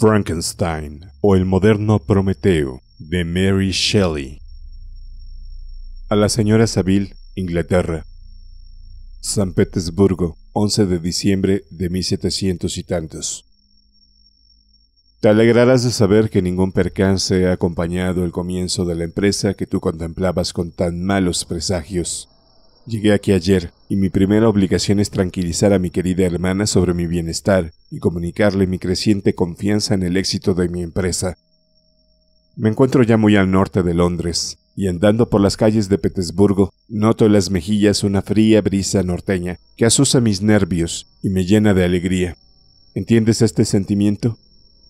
Frankenstein o el moderno Prometeo de Mary Shelley. A la señora Saville, Inglaterra. San Petersburgo, 11 de diciembre de 1700 y tantos. Te alegrarás de saber que ningún percance ha acompañado el comienzo de la empresa que tú contemplabas con tan malos presagios. Llegué aquí ayer, y mi primera obligación es tranquilizar a mi querida hermana sobre mi bienestar y comunicarle mi creciente confianza en el éxito de mi empresa. Me encuentro ya muy al norte de Londres, y andando por las calles de Petersburgo, noto en las mejillas una fría brisa norteña que asusa mis nervios y me llena de alegría. ¿Entiendes este sentimiento?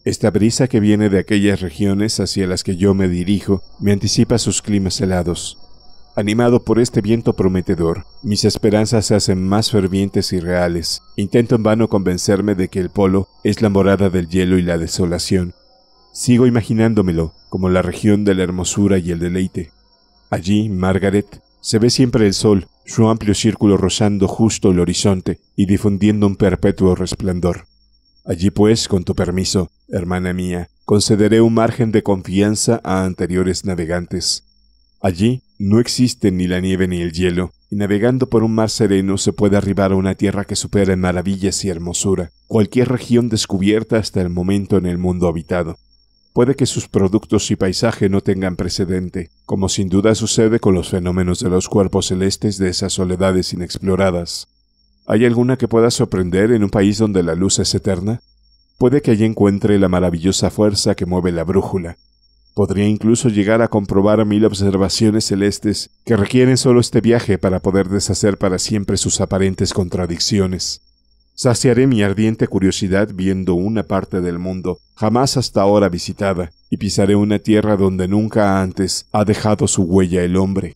Esta brisa que viene de aquellas regiones hacia las que yo me dirijo me anticipa sus climas helados, Animado por este viento prometedor, mis esperanzas se hacen más fervientes y reales. Intento en vano convencerme de que el polo es la morada del hielo y la desolación. Sigo imaginándomelo como la región de la hermosura y el deleite. Allí, Margaret, se ve siempre el sol, su amplio círculo rozando justo el horizonte y difundiendo un perpetuo resplandor. Allí pues, con tu permiso, hermana mía, concederé un margen de confianza a anteriores navegantes. Allí no existen ni la nieve ni el hielo, y navegando por un mar sereno se puede arribar a una tierra que supera en maravillas y hermosura cualquier región descubierta hasta el momento en el mundo habitado. Puede que sus productos y paisaje no tengan precedente, como sin duda sucede con los fenómenos de los cuerpos celestes de esas soledades inexploradas. ¿Hay alguna que pueda sorprender en un país donde la luz es eterna? Puede que allí encuentre la maravillosa fuerza que mueve la brújula, Podría incluso llegar a comprobar mil observaciones celestes que requieren solo este viaje para poder deshacer para siempre sus aparentes contradicciones. Saciaré mi ardiente curiosidad viendo una parte del mundo jamás hasta ahora visitada, y pisaré una tierra donde nunca antes ha dejado su huella el hombre.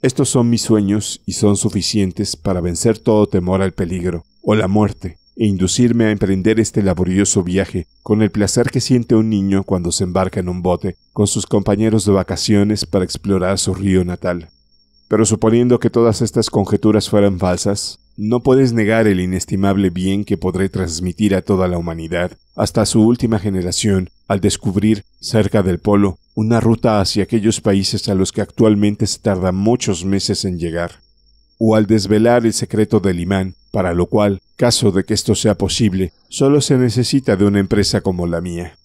Estos son mis sueños y son suficientes para vencer todo temor al peligro o la muerte, e inducirme a emprender este laborioso viaje, con el placer que siente un niño cuando se embarca en un bote con sus compañeros de vacaciones para explorar su río natal. Pero suponiendo que todas estas conjeturas fueran falsas, no puedes negar el inestimable bien que podré transmitir a toda la humanidad, hasta su última generación, al descubrir, cerca del polo, una ruta hacia aquellos países a los que actualmente se tarda muchos meses en llegar, o al desvelar el secreto del imán para lo cual, caso de que esto sea posible, solo se necesita de una empresa como la mía.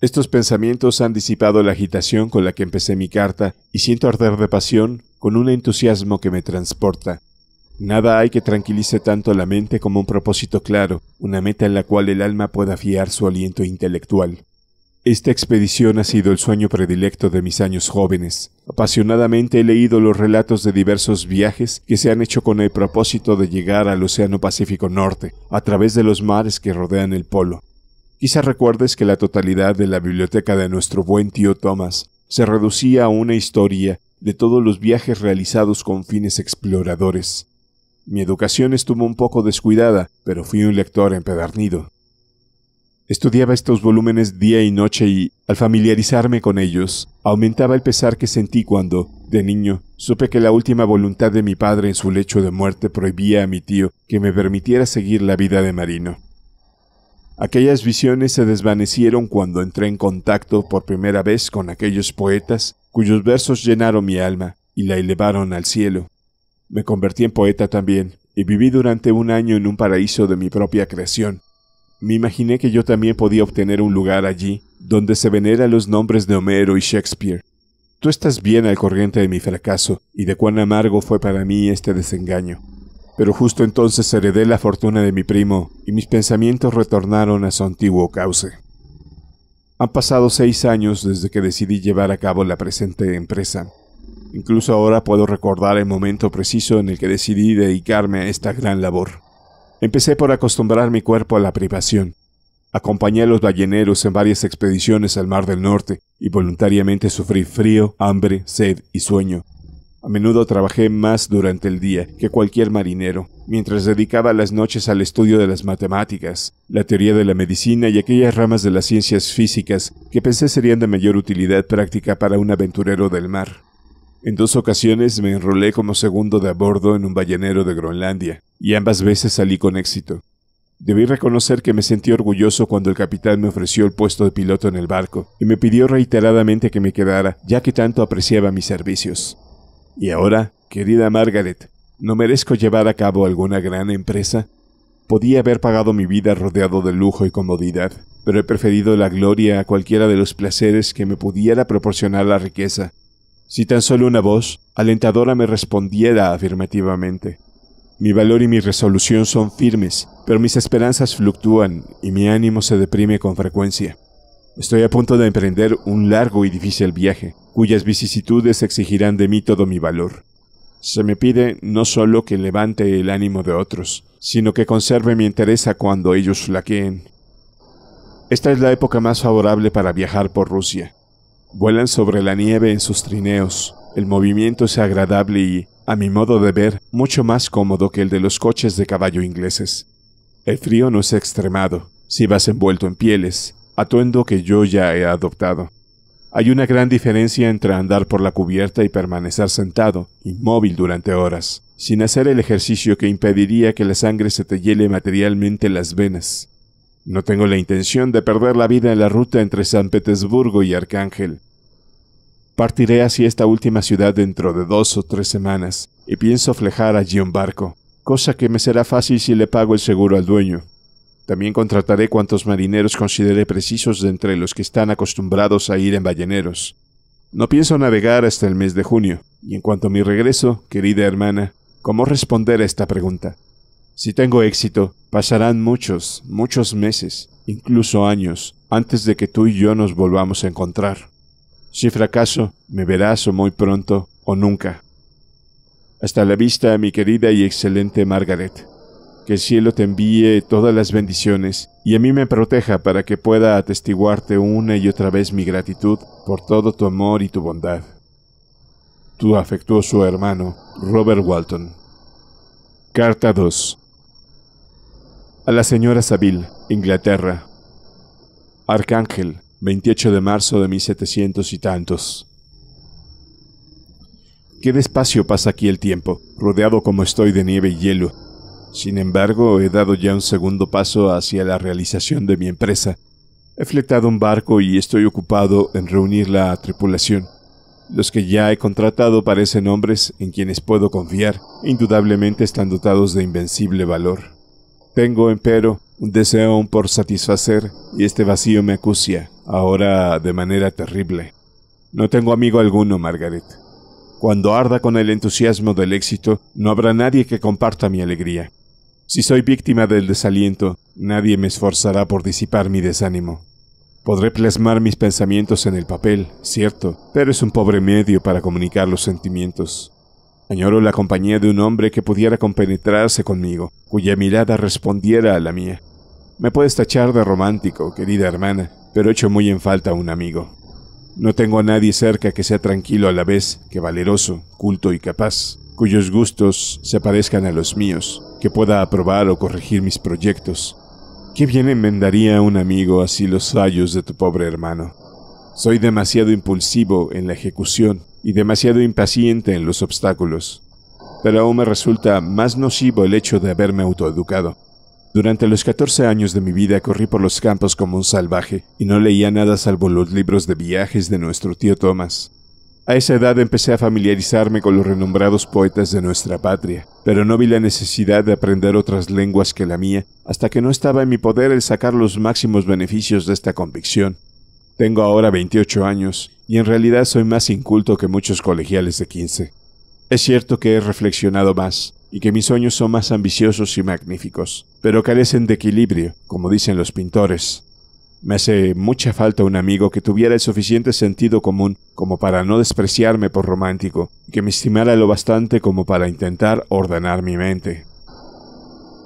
Estos pensamientos han disipado la agitación con la que empecé mi carta y siento arder de pasión con un entusiasmo que me transporta. Nada hay que tranquilice tanto la mente como un propósito claro, una meta en la cual el alma pueda fiar su aliento intelectual. Esta expedición ha sido el sueño predilecto de mis años jóvenes. Apasionadamente he leído los relatos de diversos viajes que se han hecho con el propósito de llegar al Océano Pacífico Norte, a través de los mares que rodean el polo. Quizá recuerdes que la totalidad de la biblioteca de nuestro buen tío Thomas se reducía a una historia de todos los viajes realizados con fines exploradores. Mi educación estuvo un poco descuidada, pero fui un lector empedernido. Estudiaba estos volúmenes día y noche y, al familiarizarme con ellos, aumentaba el pesar que sentí cuando, de niño, supe que la última voluntad de mi padre en su lecho de muerte prohibía a mi tío que me permitiera seguir la vida de marino. Aquellas visiones se desvanecieron cuando entré en contacto por primera vez con aquellos poetas cuyos versos llenaron mi alma y la elevaron al cielo. Me convertí en poeta también, y viví durante un año en un paraíso de mi propia creación, me imaginé que yo también podía obtener un lugar allí, donde se veneran los nombres de Homero y Shakespeare. Tú estás bien al corriente de mi fracaso y de cuán amargo fue para mí este desengaño. Pero justo entonces heredé la fortuna de mi primo y mis pensamientos retornaron a su antiguo cauce. Han pasado seis años desde que decidí llevar a cabo la presente empresa. Incluso ahora puedo recordar el momento preciso en el que decidí dedicarme a esta gran labor. Empecé por acostumbrar mi cuerpo a la privación. Acompañé a los balleneros en varias expediciones al Mar del Norte y voluntariamente sufrí frío, hambre, sed y sueño. A menudo trabajé más durante el día que cualquier marinero, mientras dedicaba las noches al estudio de las matemáticas, la teoría de la medicina y aquellas ramas de las ciencias físicas que pensé serían de mayor utilidad práctica para un aventurero del mar. En dos ocasiones me enrolé como segundo de a bordo en un ballenero de Groenlandia, y ambas veces salí con éxito. Debí reconocer que me sentí orgulloso cuando el capitán me ofreció el puesto de piloto en el barco, y me pidió reiteradamente que me quedara, ya que tanto apreciaba mis servicios. Y ahora, querida Margaret, ¿no merezco llevar a cabo alguna gran empresa? Podía haber pagado mi vida rodeado de lujo y comodidad, pero he preferido la gloria a cualquiera de los placeres que me pudiera proporcionar la riqueza, si tan solo una voz alentadora me respondiera afirmativamente. Mi valor y mi resolución son firmes, pero mis esperanzas fluctúan y mi ánimo se deprime con frecuencia. Estoy a punto de emprender un largo y difícil viaje, cuyas vicisitudes exigirán de mí todo mi valor. Se me pide no solo que levante el ánimo de otros, sino que conserve mi interés cuando ellos flaqueen. Esta es la época más favorable para viajar por Rusia. Vuelan sobre la nieve en sus trineos. El movimiento es agradable y, a mi modo de ver, mucho más cómodo que el de los coches de caballo ingleses. El frío no es extremado, si vas envuelto en pieles, atuendo que yo ya he adoptado. Hay una gran diferencia entre andar por la cubierta y permanecer sentado, inmóvil durante horas, sin hacer el ejercicio que impediría que la sangre se te hiele materialmente las venas. No tengo la intención de perder la vida en la ruta entre San Petersburgo y Arcángel, Partiré hacia esta última ciudad dentro de dos o tres semanas, y pienso flejar allí un barco, cosa que me será fácil si le pago el seguro al dueño. También contrataré cuantos marineros considere precisos de entre los que están acostumbrados a ir en balleneros. No pienso navegar hasta el mes de junio, y en cuanto a mi regreso, querida hermana, ¿cómo responder a esta pregunta? Si tengo éxito, pasarán muchos, muchos meses, incluso años, antes de que tú y yo nos volvamos a encontrar. Si fracaso, me verás o muy pronto o nunca. Hasta la vista, mi querida y excelente Margaret. Que el cielo te envíe todas las bendiciones y a mí me proteja para que pueda atestiguarte una y otra vez mi gratitud por todo tu amor y tu bondad. Tu afectuoso hermano, Robert Walton. Carta 2. A la señora Saville, Inglaterra. Arcángel, 28 de marzo de 1700 y tantos. Qué despacio pasa aquí el tiempo, rodeado como estoy de nieve y hielo. Sin embargo, he dado ya un segundo paso hacia la realización de mi empresa. He fletado un barco y estoy ocupado en reunir la tripulación. Los que ya he contratado parecen hombres en quienes puedo confiar, indudablemente están dotados de invencible valor. Tengo, empero, un deseo aún por satisfacer, y este vacío me acucia, ahora de manera terrible. No tengo amigo alguno, Margaret. Cuando arda con el entusiasmo del éxito, no habrá nadie que comparta mi alegría. Si soy víctima del desaliento, nadie me esforzará por disipar mi desánimo. Podré plasmar mis pensamientos en el papel, cierto, pero es un pobre medio para comunicar los sentimientos. Añoro la compañía de un hombre que pudiera compenetrarse conmigo, cuya mirada respondiera a la mía. Me puedes tachar de romántico, querida hermana, pero echo muy en falta un amigo. No tengo a nadie cerca que sea tranquilo a la vez que valeroso, culto y capaz, cuyos gustos se parezcan a los míos, que pueda aprobar o corregir mis proyectos. Qué bien enmendaría un amigo así los fallos de tu pobre hermano. Soy demasiado impulsivo en la ejecución y demasiado impaciente en los obstáculos, pero aún me resulta más nocivo el hecho de haberme autoeducado. Durante los 14 años de mi vida corrí por los campos como un salvaje y no leía nada salvo los libros de viajes de nuestro tío Thomas. A esa edad empecé a familiarizarme con los renombrados poetas de nuestra patria, pero no vi la necesidad de aprender otras lenguas que la mía hasta que no estaba en mi poder el sacar los máximos beneficios de esta convicción. Tengo ahora 28 años y en realidad soy más inculto que muchos colegiales de 15. Es cierto que he reflexionado más y que mis sueños son más ambiciosos y magníficos, pero carecen de equilibrio, como dicen los pintores. Me hace mucha falta un amigo que tuviera el suficiente sentido común como para no despreciarme por romántico, y que me estimara lo bastante como para intentar ordenar mi mente.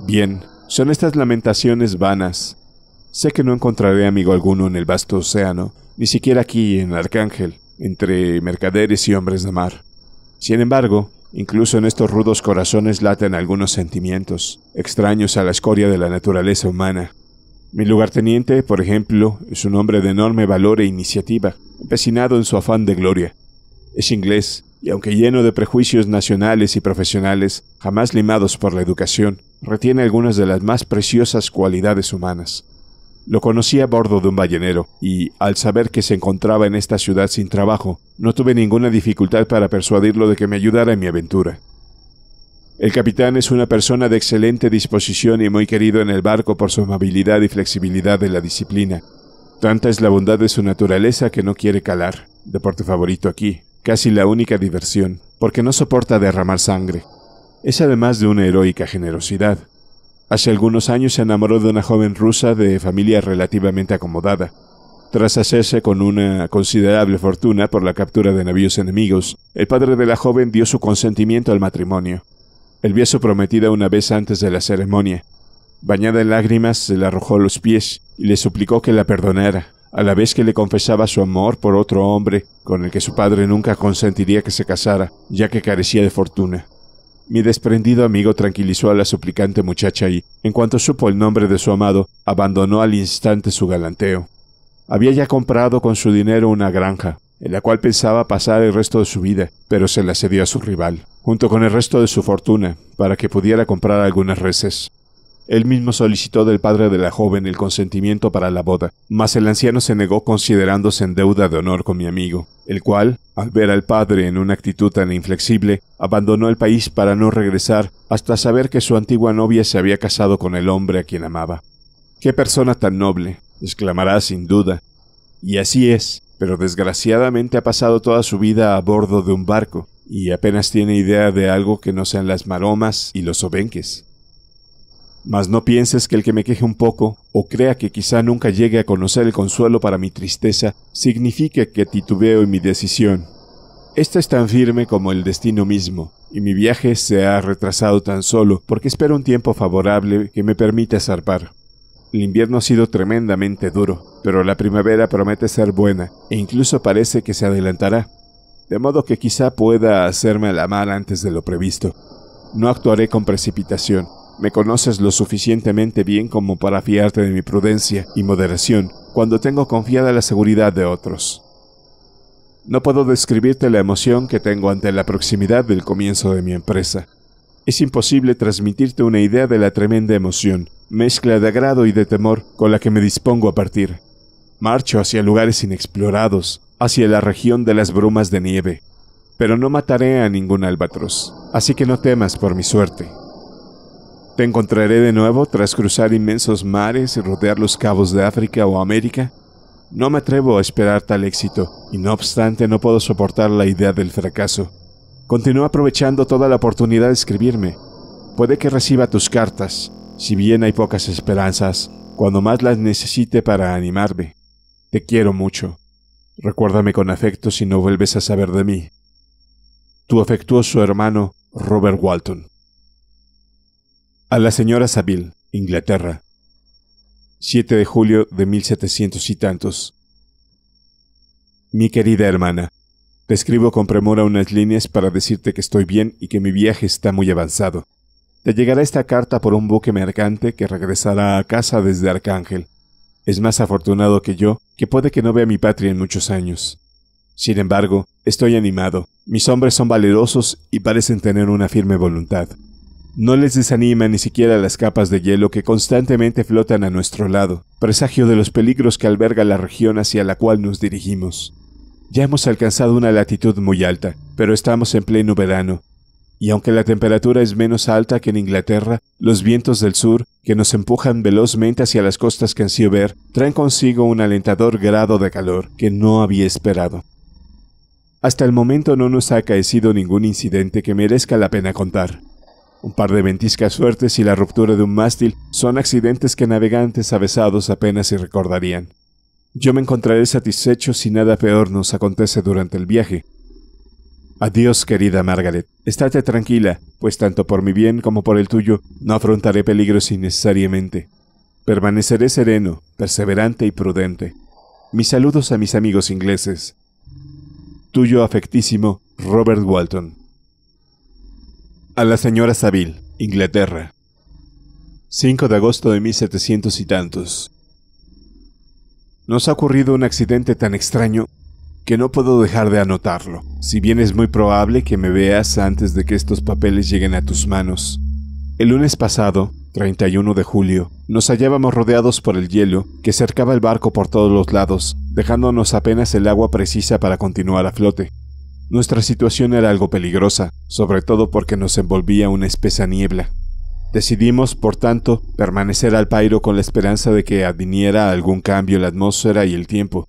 Bien, son estas lamentaciones vanas. Sé que no encontraré amigo alguno en el vasto océano, ni siquiera aquí en Arcángel, entre mercaderes y hombres de mar. Sin embargo, incluso en estos rudos corazones laten algunos sentimientos, extraños a la escoria de la naturaleza humana. Mi lugarteniente, por ejemplo, es un hombre de enorme valor e iniciativa, empecinado en su afán de gloria. Es inglés, y aunque lleno de prejuicios nacionales y profesionales, jamás limados por la educación, retiene algunas de las más preciosas cualidades humanas. Lo conocí a bordo de un ballenero, y al saber que se encontraba en esta ciudad sin trabajo, no tuve ninguna dificultad para persuadirlo de que me ayudara en mi aventura. El capitán es una persona de excelente disposición y muy querido en el barco por su amabilidad y flexibilidad de la disciplina. Tanta es la bondad de su naturaleza que no quiere calar, deporte favorito aquí, casi la única diversión, porque no soporta derramar sangre. Es además de una heroica generosidad, Hace algunos años se enamoró de una joven rusa de familia relativamente acomodada. Tras hacerse con una considerable fortuna por la captura de navíos enemigos, el padre de la joven dio su consentimiento al matrimonio. El vio su prometida una vez antes de la ceremonia. Bañada en lágrimas, se le arrojó a los pies y le suplicó que la perdonara, a la vez que le confesaba su amor por otro hombre con el que su padre nunca consentiría que se casara, ya que carecía de fortuna. Mi desprendido amigo tranquilizó a la suplicante muchacha y, en cuanto supo el nombre de su amado, abandonó al instante su galanteo. Había ya comprado con su dinero una granja, en la cual pensaba pasar el resto de su vida, pero se la cedió a su rival, junto con el resto de su fortuna, para que pudiera comprar algunas reses. Él mismo solicitó del padre de la joven el consentimiento para la boda, mas el anciano se negó considerándose en deuda de honor con mi amigo, el cual, al ver al padre en una actitud tan inflexible, abandonó el país para no regresar hasta saber que su antigua novia se había casado con el hombre a quien amaba. Qué persona tan noble, exclamará sin duda. Y así es, pero desgraciadamente ha pasado toda su vida a bordo de un barco, y apenas tiene idea de algo que no sean las maromas y los obenques. Mas no pienses que el que me queje un poco, o crea que quizá nunca llegue a conocer el consuelo para mi tristeza, signifique que titubeo en mi decisión. Esta es tan firme como el destino mismo, y mi viaje se ha retrasado tan solo porque espero un tiempo favorable que me permita zarpar. El invierno ha sido tremendamente duro, pero la primavera promete ser buena, e incluso parece que se adelantará, de modo que quizá pueda hacerme la mar antes de lo previsto. No actuaré con precipitación, me conoces lo suficientemente bien como para fiarte de mi prudencia y moderación cuando tengo confiada la seguridad de otros. No puedo describirte la emoción que tengo ante la proximidad del comienzo de mi empresa. Es imposible transmitirte una idea de la tremenda emoción, mezcla de agrado y de temor con la que me dispongo a partir. Marcho hacia lugares inexplorados, hacia la región de las brumas de nieve. Pero no mataré a ningún albatros, así que no temas por mi suerte. Te encontraré de nuevo tras cruzar inmensos mares y rodear los cabos de África o América. No me atrevo a esperar tal éxito, y no obstante no puedo soportar la idea del fracaso. Continúa aprovechando toda la oportunidad de escribirme. Puede que reciba tus cartas, si bien hay pocas esperanzas, cuando más las necesite para animarme. Te quiero mucho. Recuérdame con afecto si no vuelves a saber de mí. Tu afectuoso hermano, Robert Walton. A la señora Saville, Inglaterra. 7 de julio de 1700 y tantos. Mi querida hermana, te escribo con premura unas líneas para decirte que estoy bien y que mi viaje está muy avanzado. Te llegará esta carta por un buque mercante que regresará a casa desde Arcángel. Es más afortunado que yo, que puede que no vea mi patria en muchos años. Sin embargo, estoy animado. Mis hombres son valerosos y parecen tener una firme voluntad. No les desanima ni siquiera las capas de hielo que constantemente flotan a nuestro lado, presagio de los peligros que alberga la región hacia la cual nos dirigimos. Ya hemos alcanzado una latitud muy alta, pero estamos en pleno verano, y aunque la temperatura es menos alta que en Inglaterra, los vientos del sur, que nos empujan velozmente hacia las costas que ver, traen consigo un alentador grado de calor que no había esperado. Hasta el momento no nos ha acaecido ningún incidente que merezca la pena contar. Un par de ventiscas suertes y la ruptura de un mástil son accidentes que navegantes avesados apenas se recordarían. Yo me encontraré satisfecho si nada peor nos acontece durante el viaje. Adiós, querida Margaret. Estate tranquila, pues tanto por mi bien como por el tuyo no afrontaré peligros innecesariamente. Permaneceré sereno, perseverante y prudente. Mis saludos a mis amigos ingleses. Tuyo afectísimo, Robert Walton a la señora Saville, Inglaterra. 5 de agosto de 1700 y tantos. Nos ha ocurrido un accidente tan extraño que no puedo dejar de anotarlo, si bien es muy probable que me veas antes de que estos papeles lleguen a tus manos. El lunes pasado, 31 de julio, nos hallábamos rodeados por el hielo que cercaba el barco por todos los lados, dejándonos apenas el agua precisa para continuar a flote. Nuestra situación era algo peligrosa, sobre todo porque nos envolvía una espesa niebla. Decidimos, por tanto, permanecer al pairo con la esperanza de que adviniera algún cambio en la atmósfera y el tiempo.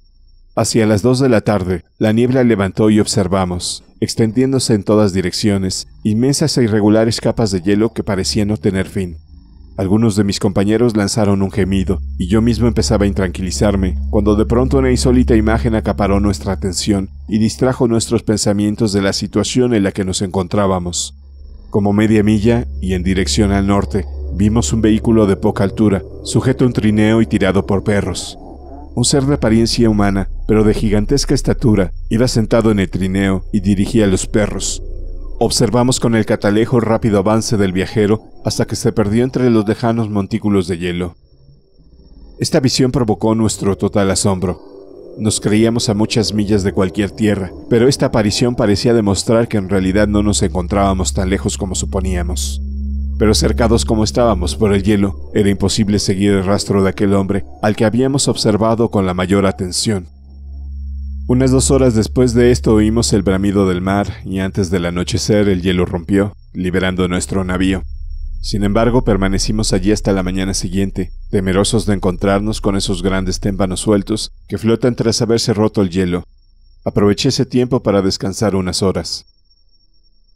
Hacia las dos de la tarde, la niebla levantó y observamos, extendiéndose en todas direcciones, inmensas e irregulares capas de hielo que parecían no tener fin. Algunos de mis compañeros lanzaron un gemido, y yo mismo empezaba a intranquilizarme, cuando de pronto una insólita imagen acaparó nuestra atención y distrajo nuestros pensamientos de la situación en la que nos encontrábamos. Como media milla y en dirección al norte, vimos un vehículo de poca altura, sujeto a un trineo y tirado por perros. Un ser de apariencia humana, pero de gigantesca estatura, iba sentado en el trineo y dirigía a los perros, Observamos con el catalejo el rápido avance del viajero hasta que se perdió entre los lejanos montículos de hielo. Esta visión provocó nuestro total asombro. Nos creíamos a muchas millas de cualquier tierra, pero esta aparición parecía demostrar que en realidad no nos encontrábamos tan lejos como suponíamos. Pero cercados como estábamos por el hielo, era imposible seguir el rastro de aquel hombre al que habíamos observado con la mayor atención. Unas dos horas después de esto oímos el bramido del mar y antes del anochecer el hielo rompió, liberando nuestro navío. Sin embargo, permanecimos allí hasta la mañana siguiente, temerosos de encontrarnos con esos grandes témpanos sueltos que flotan tras haberse roto el hielo. Aproveché ese tiempo para descansar unas horas.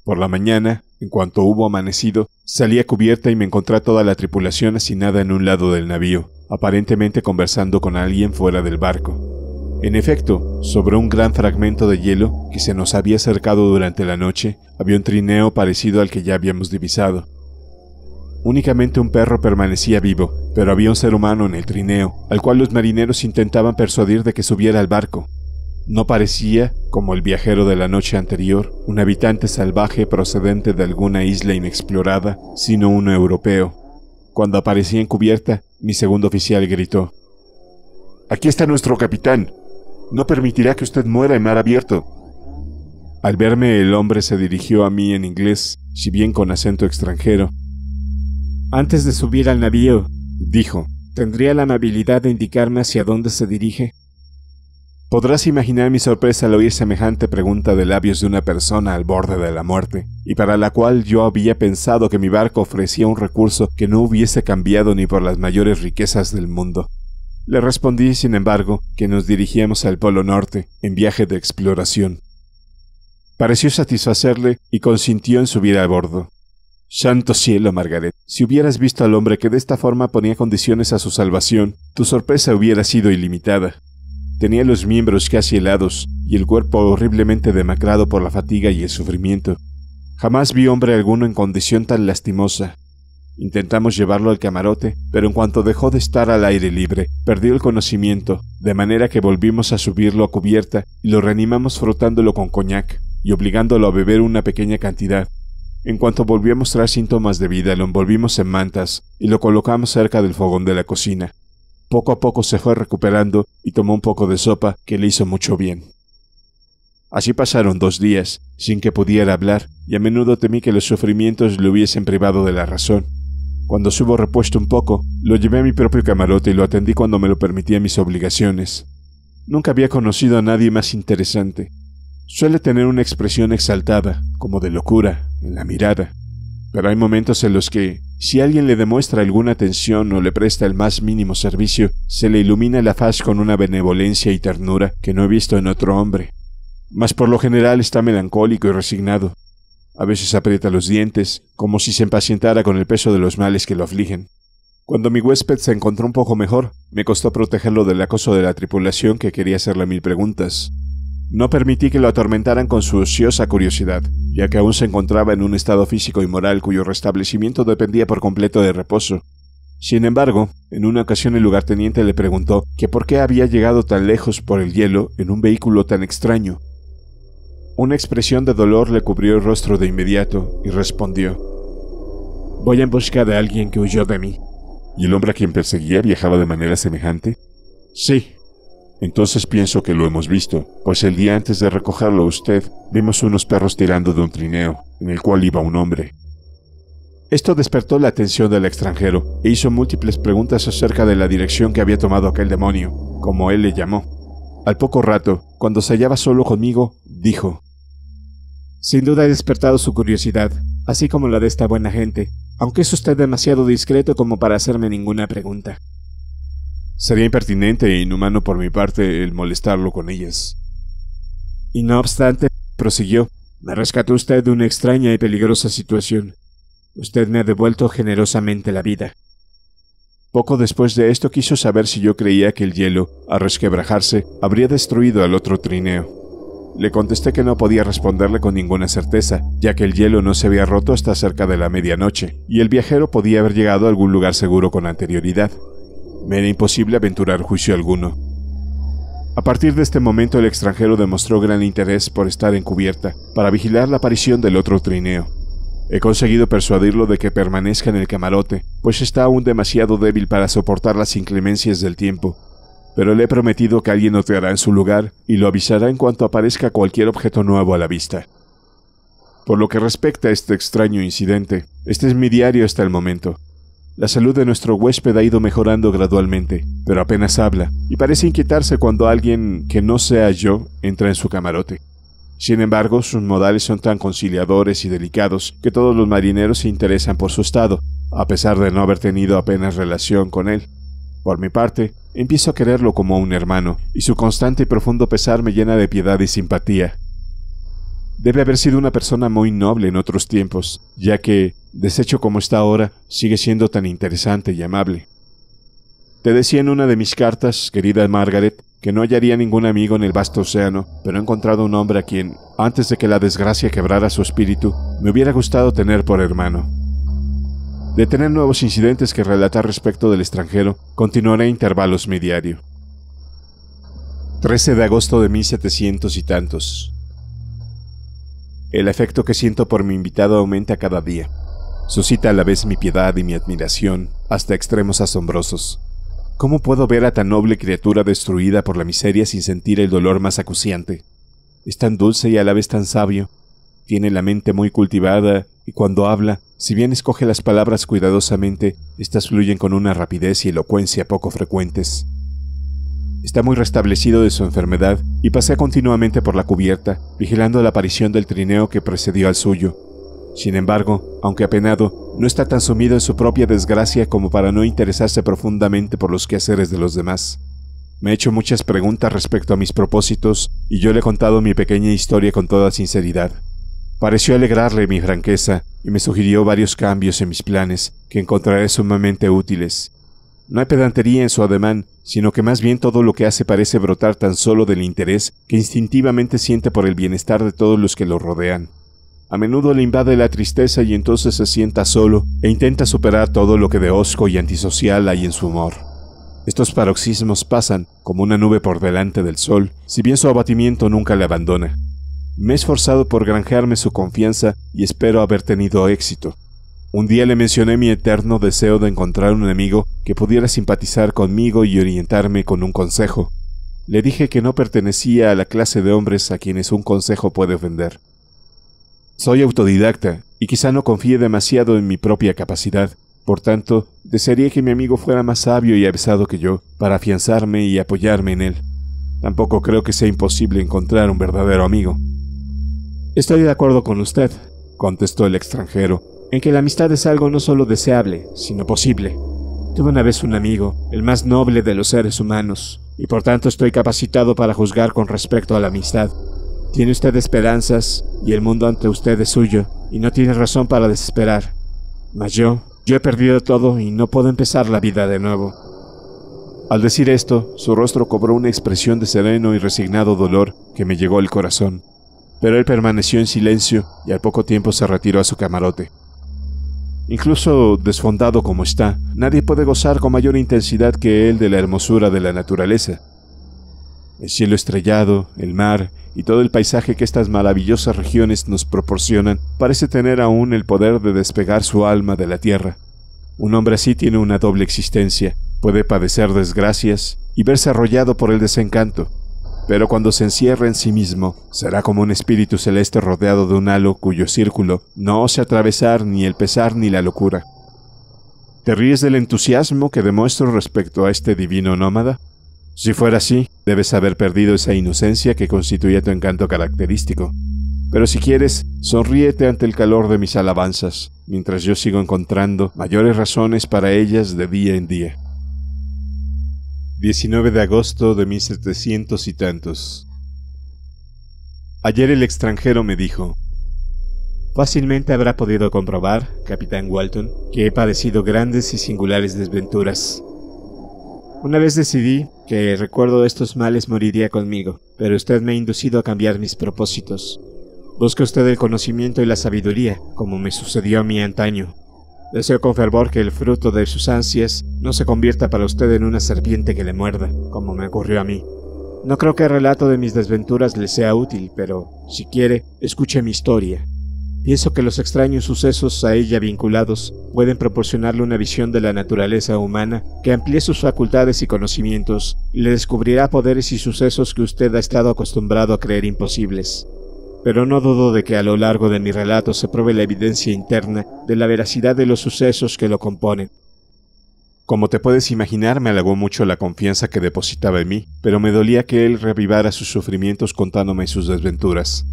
Por la mañana, en cuanto hubo amanecido, salí a cubierta y me encontré a toda la tripulación hacinada en un lado del navío, aparentemente conversando con alguien fuera del barco. En efecto, sobre un gran fragmento de hielo que se nos había acercado durante la noche, había un trineo parecido al que ya habíamos divisado. Únicamente un perro permanecía vivo, pero había un ser humano en el trineo, al cual los marineros intentaban persuadir de que subiera al barco. No parecía, como el viajero de la noche anterior, un habitante salvaje procedente de alguna isla inexplorada, sino un europeo. Cuando aparecía en cubierta, mi segundo oficial gritó, Aquí está nuestro capitán. No permitirá que usted muera en mar abierto. Al verme, el hombre se dirigió a mí en inglés, si bien con acento extranjero. Antes de subir al navío, dijo, ¿tendría la amabilidad de indicarme hacia dónde se dirige? Podrás imaginar mi sorpresa al oír semejante pregunta de labios de una persona al borde de la muerte, y para la cual yo había pensado que mi barco ofrecía un recurso que no hubiese cambiado ni por las mayores riquezas del mundo. Le respondí, sin embargo, que nos dirigíamos al Polo Norte, en viaje de exploración. Pareció satisfacerle y consintió en subir a bordo. Santo cielo, Margaret, si hubieras visto al hombre que de esta forma ponía condiciones a su salvación, tu sorpresa hubiera sido ilimitada. Tenía los miembros casi helados y el cuerpo horriblemente demacrado por la fatiga y el sufrimiento. Jamás vi hombre alguno en condición tan lastimosa. Intentamos llevarlo al camarote, pero en cuanto dejó de estar al aire libre, perdió el conocimiento, de manera que volvimos a subirlo a cubierta y lo reanimamos frotándolo con coñac y obligándolo a beber una pequeña cantidad. En cuanto volvió a mostrar síntomas de vida, lo envolvimos en mantas y lo colocamos cerca del fogón de la cocina. Poco a poco se fue recuperando y tomó un poco de sopa que le hizo mucho bien. Así pasaron dos días, sin que pudiera hablar, y a menudo temí que los sufrimientos le hubiesen privado de la razón. Cuando se hubo repuesto un poco, lo llevé a mi propio camarote y lo atendí cuando me lo permitía mis obligaciones. Nunca había conocido a nadie más interesante. Suele tener una expresión exaltada, como de locura, en la mirada. Pero hay momentos en los que, si alguien le demuestra alguna atención o le presta el más mínimo servicio, se le ilumina la faz con una benevolencia y ternura que no he visto en otro hombre. Mas por lo general está melancólico y resignado, a veces aprieta los dientes, como si se impacientara con el peso de los males que lo afligen. Cuando mi huésped se encontró un poco mejor, me costó protegerlo del acoso de la tripulación que quería hacerle mil preguntas. No permití que lo atormentaran con su ociosa curiosidad, ya que aún se encontraba en un estado físico y moral cuyo restablecimiento dependía por completo de reposo. Sin embargo, en una ocasión el lugarteniente le preguntó que por qué había llegado tan lejos por el hielo en un vehículo tan extraño, una expresión de dolor le cubrió el rostro de inmediato y respondió, Voy en busca de alguien que huyó de mí. ¿Y el hombre a quien perseguía viajaba de manera semejante? Sí. Entonces pienso que lo hemos visto, pues el día antes de recogerlo a usted, vimos unos perros tirando de un trineo, en el cual iba un hombre. Esto despertó la atención del extranjero e hizo múltiples preguntas acerca de la dirección que había tomado aquel demonio, como él le llamó. Al poco rato, cuando se hallaba solo conmigo, dijo. Sin duda he despertado su curiosidad, así como la de esta buena gente, aunque es usted demasiado discreto como para hacerme ninguna pregunta. Sería impertinente e inhumano por mi parte el molestarlo con ellas. Y no obstante, prosiguió, me rescató usted de una extraña y peligrosa situación. Usted me ha devuelto generosamente la vida. Poco después de esto quiso saber si yo creía que el hielo, al resquebrajarse, habría destruido al otro trineo. Le contesté que no podía responderle con ninguna certeza, ya que el hielo no se había roto hasta cerca de la medianoche, y el viajero podía haber llegado a algún lugar seguro con anterioridad. Me era imposible aventurar juicio alguno. A partir de este momento el extranjero demostró gran interés por estar en cubierta, para vigilar la aparición del otro trineo. He conseguido persuadirlo de que permanezca en el camarote, pues está aún demasiado débil para soportar las inclemencias del tiempo, pero le he prometido que alguien lo en su lugar y lo avisará en cuanto aparezca cualquier objeto nuevo a la vista. Por lo que respecta a este extraño incidente, este es mi diario hasta el momento. La salud de nuestro huésped ha ido mejorando gradualmente, pero apenas habla, y parece inquietarse cuando alguien que no sea yo entra en su camarote. Sin embargo, sus modales son tan conciliadores y delicados que todos los marineros se interesan por su estado, a pesar de no haber tenido apenas relación con él. Por mi parte, empiezo a quererlo como un hermano, y su constante y profundo pesar me llena de piedad y simpatía. Debe haber sido una persona muy noble en otros tiempos, ya que, deshecho como está ahora, sigue siendo tan interesante y amable. Te decía en una de mis cartas, querida Margaret, que no hallaría ningún amigo en el vasto océano, pero he encontrado un hombre a quien, antes de que la desgracia quebrara su espíritu, me hubiera gustado tener por hermano. De tener nuevos incidentes que relatar respecto del extranjero, continuaré a intervalos mi diario. 13 de agosto de 1700 y tantos. El afecto que siento por mi invitado aumenta cada día. Suscita a la vez mi piedad y mi admiración, hasta extremos asombrosos. ¿Cómo puedo ver a tan noble criatura destruida por la miseria sin sentir el dolor más acuciante? Es tan dulce y a la vez tan sabio. Tiene la mente muy cultivada y cuando habla, si bien escoge las palabras cuidadosamente, éstas fluyen con una rapidez y elocuencia poco frecuentes. Está muy restablecido de su enfermedad y pasea continuamente por la cubierta, vigilando la aparición del trineo que precedió al suyo. Sin embargo, aunque apenado, no está tan sumido en su propia desgracia como para no interesarse profundamente por los quehaceres de los demás. Me ha hecho muchas preguntas respecto a mis propósitos y yo le he contado mi pequeña historia con toda sinceridad. Pareció alegrarle mi franqueza y me sugirió varios cambios en mis planes que encontraré sumamente útiles. No hay pedantería en su ademán, sino que más bien todo lo que hace parece brotar tan solo del interés que instintivamente siente por el bienestar de todos los que lo rodean. A menudo le invade la tristeza y entonces se sienta solo e intenta superar todo lo que de hosco y antisocial hay en su humor. Estos paroxismos pasan como una nube por delante del sol, si bien su abatimiento nunca le abandona. Me he esforzado por granjearme su confianza y espero haber tenido éxito. Un día le mencioné mi eterno deseo de encontrar un amigo que pudiera simpatizar conmigo y orientarme con un consejo. Le dije que no pertenecía a la clase de hombres a quienes un consejo puede ofender. Soy autodidacta y quizá no confíe demasiado en mi propia capacidad, por tanto, desearía que mi amigo fuera más sabio y avisado que yo, para afianzarme y apoyarme en él. Tampoco creo que sea imposible encontrar un verdadero amigo. Estoy de acuerdo con usted, contestó el extranjero, en que la amistad es algo no solo deseable, sino posible. Tuve una vez un amigo, el más noble de los seres humanos, y por tanto estoy capacitado para juzgar con respecto a la amistad. Tiene usted esperanzas y el mundo ante usted es suyo, y no tiene razón para desesperar. Mas yo, yo he perdido todo y no puedo empezar la vida de nuevo. Al decir esto, su rostro cobró una expresión de sereno y resignado dolor que me llegó al corazón pero él permaneció en silencio y al poco tiempo se retiró a su camarote. Incluso desfondado como está, nadie puede gozar con mayor intensidad que él de la hermosura de la naturaleza. El cielo estrellado, el mar y todo el paisaje que estas maravillosas regiones nos proporcionan parece tener aún el poder de despegar su alma de la tierra. Un hombre así tiene una doble existencia, puede padecer desgracias y verse arrollado por el desencanto, pero cuando se encierra en sí mismo, será como un espíritu celeste rodeado de un halo cuyo círculo no ose atravesar ni el pesar ni la locura. ¿Te ríes del entusiasmo que demuestro respecto a este divino nómada? Si fuera así, debes haber perdido esa inocencia que constituía tu encanto característico. Pero si quieres, sonríete ante el calor de mis alabanzas, mientras yo sigo encontrando mayores razones para ellas de día en día. 19 de agosto de 1700 y tantos. Ayer el extranjero me dijo, Fácilmente habrá podido comprobar, capitán Walton, que he padecido grandes y singulares desventuras. Una vez decidí que recuerdo de estos males moriría conmigo, pero usted me ha inducido a cambiar mis propósitos. Busque usted el conocimiento y la sabiduría, como me sucedió a mí antaño, Deseo con fervor que el fruto de sus ansias no se convierta para usted en una serpiente que le muerda, como me ocurrió a mí. No creo que el relato de mis desventuras le sea útil, pero, si quiere, escuche mi historia. Pienso que los extraños sucesos a ella vinculados pueden proporcionarle una visión de la naturaleza humana que amplíe sus facultades y conocimientos y le descubrirá poderes y sucesos que usted ha estado acostumbrado a creer imposibles pero no dudo de que a lo largo de mi relato se pruebe la evidencia interna de la veracidad de los sucesos que lo componen. Como te puedes imaginar, me halagó mucho la confianza que depositaba en mí, pero me dolía que él revivara sus sufrimientos contándome sus desventuras.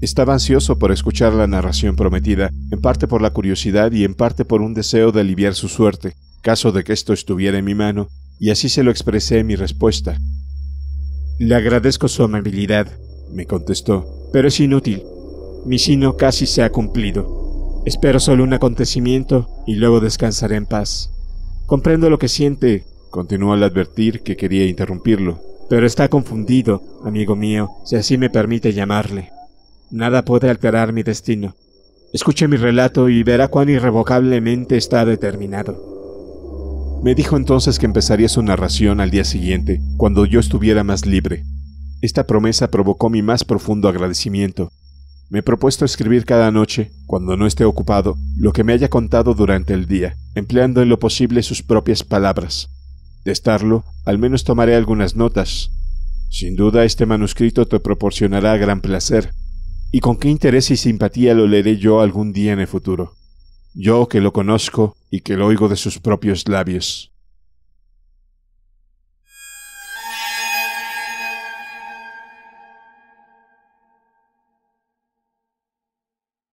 Estaba ansioso por escuchar la narración prometida, en parte por la curiosidad y en parte por un deseo de aliviar su suerte, caso de que esto estuviera en mi mano, y así se lo expresé en mi respuesta. Le agradezco su amabilidad, me contestó, pero es inútil. Mi sino casi se ha cumplido. Espero solo un acontecimiento y luego descansaré en paz. Comprendo lo que siente, continuó al advertir que quería interrumpirlo, pero está confundido, amigo mío, si así me permite llamarle. Nada puede alterar mi destino. Escuche mi relato y verá cuán irrevocablemente está determinado. Me dijo entonces que empezaría su narración al día siguiente, cuando yo estuviera más libre, esta promesa provocó mi más profundo agradecimiento. Me he propuesto escribir cada noche, cuando no esté ocupado, lo que me haya contado durante el día, empleando en lo posible sus propias palabras. De estarlo, al menos tomaré algunas notas. Sin duda este manuscrito te proporcionará gran placer. ¿Y con qué interés y simpatía lo leeré yo algún día en el futuro? Yo que lo conozco y que lo oigo de sus propios labios.